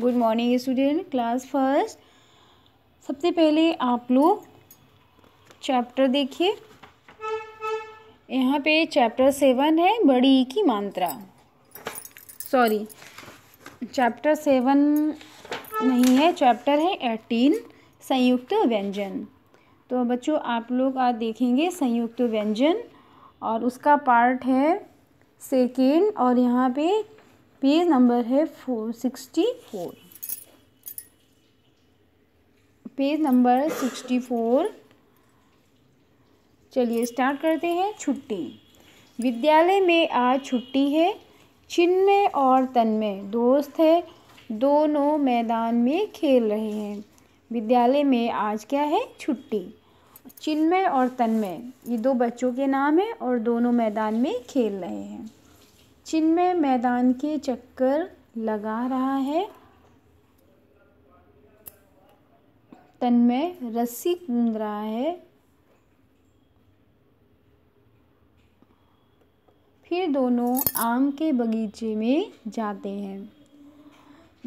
good morning student class first सबसे पहले आप लोग चैप्टर देखिए यहाँ पे चैप्टर सेवन है बड़ी की मात्रा सॉरी चैप्टर सेवन नहीं है चैप्टर है एटीन संयुक्त व्यंजन तो बच्चों आप लोग आज देखेंगे संयुक्त व्यंजन और उसका पार्ट है सेकेंड और यहाँ पे पेज तो नंबर है four sixty four page number sixty four चलिए स्टार्ट करते हैं छुट्टी विद्यालय में आज छुट्टी है चिन्मय और तन्मय दोस्त है दोनों मैदान में खेल रहे हैं विद्यालय में आज क्या है छुट्टी चिन्मय और तन्मय ये दो बच्चों के नाम हैं और दोनों मैदान में खेल रहे हैं चिन्मय मैदान के चक्कर लगा रहा है तन में रस्सी कूद रहा है फिर दोनों आम के बगीचे में जाते हैं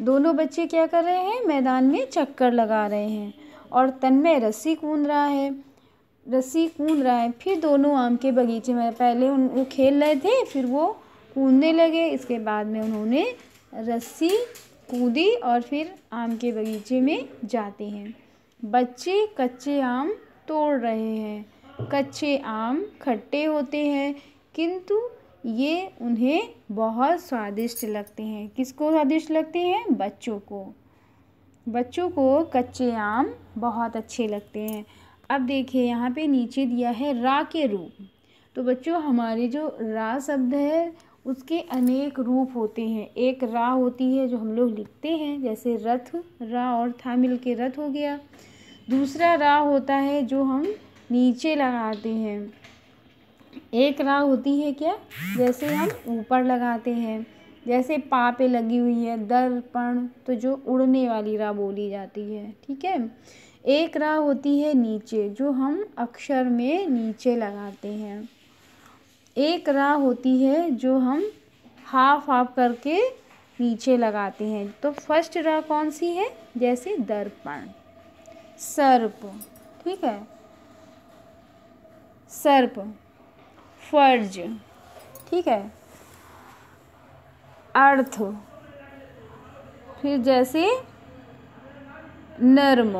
दोनों बच्चे क्या कर रहे हैं मैदान में चक्कर लगा रहे हैं और तन में रस्सी कूद रहा है रस्सी कूद रहा है फिर दोनों आम के बगीचे में पहले उन वो खेल रहे थे फिर वो कूदने लगे इसके बाद में उन्होंने रस्सी कूदी और फिर आम के बगीचे में जाते हैं बच्चे कच्चे आम तोड़ रहे हैं कच्चे आम खट्टे होते हैं किंतु ये उन्हें बहुत स्वादिष्ट लगते हैं किसको स्वादिष्ट लगते हैं बच्चों को बच्चों को कच्चे आम बहुत अच्छे लगते हैं अब देखिए यहाँ पे नीचे दिया है रा के रूप तो बच्चों हमारे जो रा शब्द है उसके अनेक रूप होते हैं एक रा होती है जो हम लोग लिखते हैं जैसे रथ रा और था मिल के रथ हो गया दूसरा रा होता है जो हम नीचे लगाते हैं एक रा होती है क्या जैसे हम ऊपर लगाते हैं जैसे पा पे लगी हुई है दर्पण तो जो उड़ने वाली रा बोली जाती है ठीक है एक रा होती है नीचे जो हम अक्षर में नीचे लगाते हैं एक राह होती है जो हम हाफ हाफ करके नीचे लगाते हैं तो फर्स्ट रा कौन सी है जैसे दर्पण सर्प ठीक है सर्प फर्ज ठीक है अर्थ फिर जैसे नर्म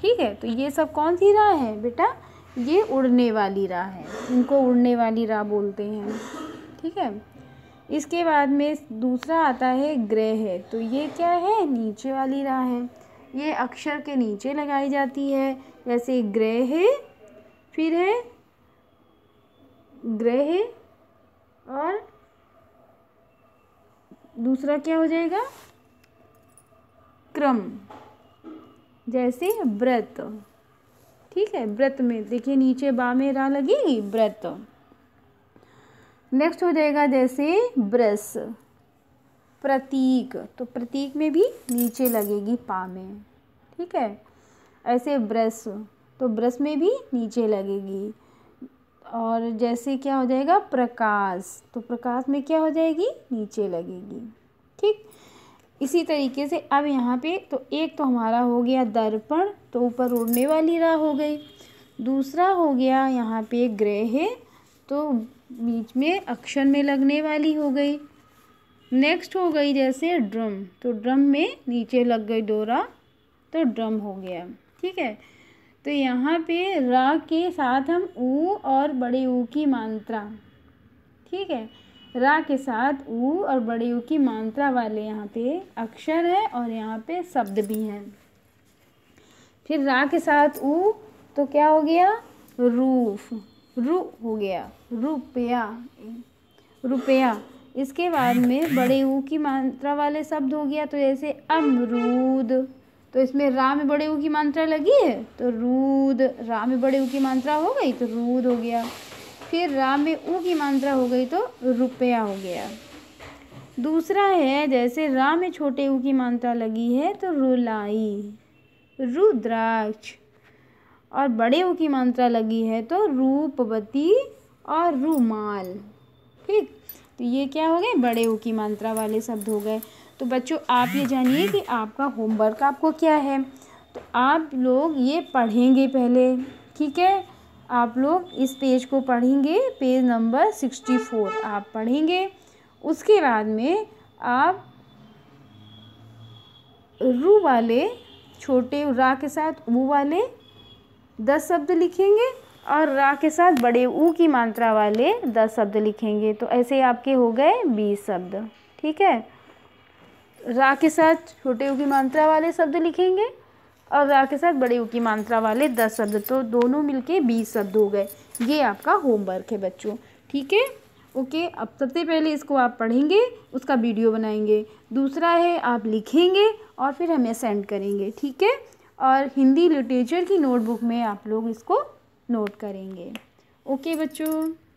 ठीक है तो ये सब कौन सी राह है बेटा ये उड़ने वाली राह है इनको उड़ने वाली राह बोलते हैं ठीक है इसके बाद में दूसरा आता है ग्रह है तो ये क्या है नीचे वाली राह है ये अक्षर के नीचे लगाई जाती है जैसे ग्रह है फिर है ग्रह और दूसरा क्या हो जाएगा क्रम जैसे व्रत ठीक है व्रत में देखिए नीचे बा में रा लगेगी व्रत नेक्स्ट हो जाएगा जैसे ब्रस प्रतीक तो प्रतीक में भी नीचे लगेगी पा में ठीक है ऐसे ब्रश तो ब्रश में भी नीचे लगेगी और जैसे क्या हो जाएगा प्रकाश तो प्रकाश में क्या हो जाएगी नीचे लगेगी ठीक इसी तरीके से अब यहाँ पे तो एक तो हमारा हो गया दर्पण तो ऊपर उड़ने वाली राह हो गई दूसरा हो गया यहाँ पे ग्रह तो बीच में अक्षर में लगने वाली हो गई नेक्स्ट हो गई जैसे ड्रम तो ड्रम में नीचे लग गई डोरा तो ड्रम हो गया ठीक है तो यहाँ पे रा के साथ हम ऊ और बड़े ऊ की मात्रा ठीक है रा के साथ ऊ और बड़े ऊ की मात्रा वाले यहाँ पे अक्षर है और यहाँ पे शब्द भी हैं फिर रा के साथ ऊ तो क्या हो गया रूफ रू हो गया रुपया रुपया इसके बाद में बड़े ऊ की मात्रा वाले शब्द हो गया तो जैसे अमरूद तो इसमें रा में बड़े ऊ की मात्रा लगी है तो रूद रा में बड़े ऊ की मात्रा हो गई तो रूद हो गया फिर रा में ऊ की मात्रा हो गई तो रुपया हो गया दूसरा है जैसे रा में छोटे ऊ की मात्रा लगी है तो रुलाई रुद्राक्ष और बड़े ऊ की मात्रा लगी है तो रूपवती और रूमाल ठीक तो ये क्या हो गए बड़े ऊ की मात्रा वाले शब्द हो गए तो बच्चों आप ये जानिए कि आपका होमवर्क आपको क्या है तो आप लोग ये पढ़ेंगे पहले ठीक है आप लोग इस पेज को पढ़ेंगे पेज नंबर सिक्सटी फोर आप पढ़ेंगे उसके बाद में आप रू वाले छोटे रा के साथ ऊ वाले दस शब्द लिखेंगे और रा के साथ बड़े ऊ की मात्रा वाले दस शब्द लिखेंगे तो ऐसे आपके हो गए बीस शब्द ठीक है रा के साथ छोटे ऊ की मात्रा वाले शब्द लिखेंगे और रा के साथ बड़े यू की मात्रा वाले दस शब्द तो दोनों मिलके बीस शब्द हो गए ये आपका होमवर्क है बच्चों ठीक है ओके अब सबसे पहले इसको आप पढ़ेंगे उसका वीडियो बनाएंगे दूसरा है आप लिखेंगे और फिर हमें सेंड करेंगे ठीक है और हिंदी लिटरेचर की नोटबुक में आप लोग इसको नोट करेंगे ओके बच्चों